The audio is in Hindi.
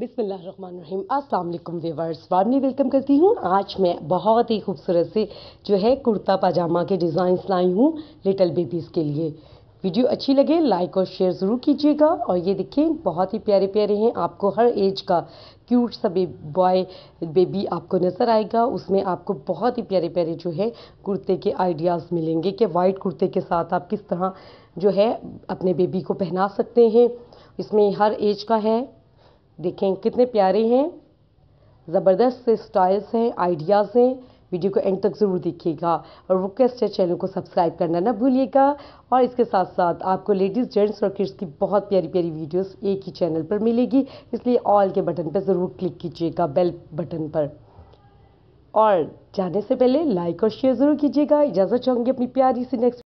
बिसमीम अल्लाम व्यूवर्स वार्मली वेलकम करती हूँ आज मैं बहुत ही खूबसूरत से जो है कुर्ता पाजामा के डिज़ाइंस लाई हूँ लिटल बेबीज़ के लिए वीडियो अच्छी लगे लाइक और शेयर ज़रूर कीजिएगा और ये देखें बहुत ही प्यारे प्यारे हैं आपको हर एज का क्यूट सा बे बॉय बेबी आपको नज़र आएगा उसमें आपको बहुत ही प्यारे प्यारे जो है कुर्ते के आइडियाज़ मिलेंगे कि वाइट कुर्ते के साथ आप किस तरह जो है अपने बेबी को पहना सकते हैं इसमें हर एज का है देखें कितने प्यारे हैं ज़बरदस्त से स्टाइल्स हैं आइडियाज़ हैं वीडियो को एंड तक ज़रूर देखिएगा और रिक्वेस्ट है चैनल को सब्सक्राइब करना ना भूलिएगा और इसके साथ साथ आपको लेडीज़ जेंट्स और किड्स की बहुत प्यारी प्यारी वीडियोस एक ही चैनल पर मिलेगी इसलिए ऑल के बटन पर ज़रूर क्लिक कीजिएगा बेल बटन पर और जाने से पहले लाइक और शेयर ज़रूर कीजिएगा इजाज़त चाहूँगी अपनी प्यारी सी नेक्स्ट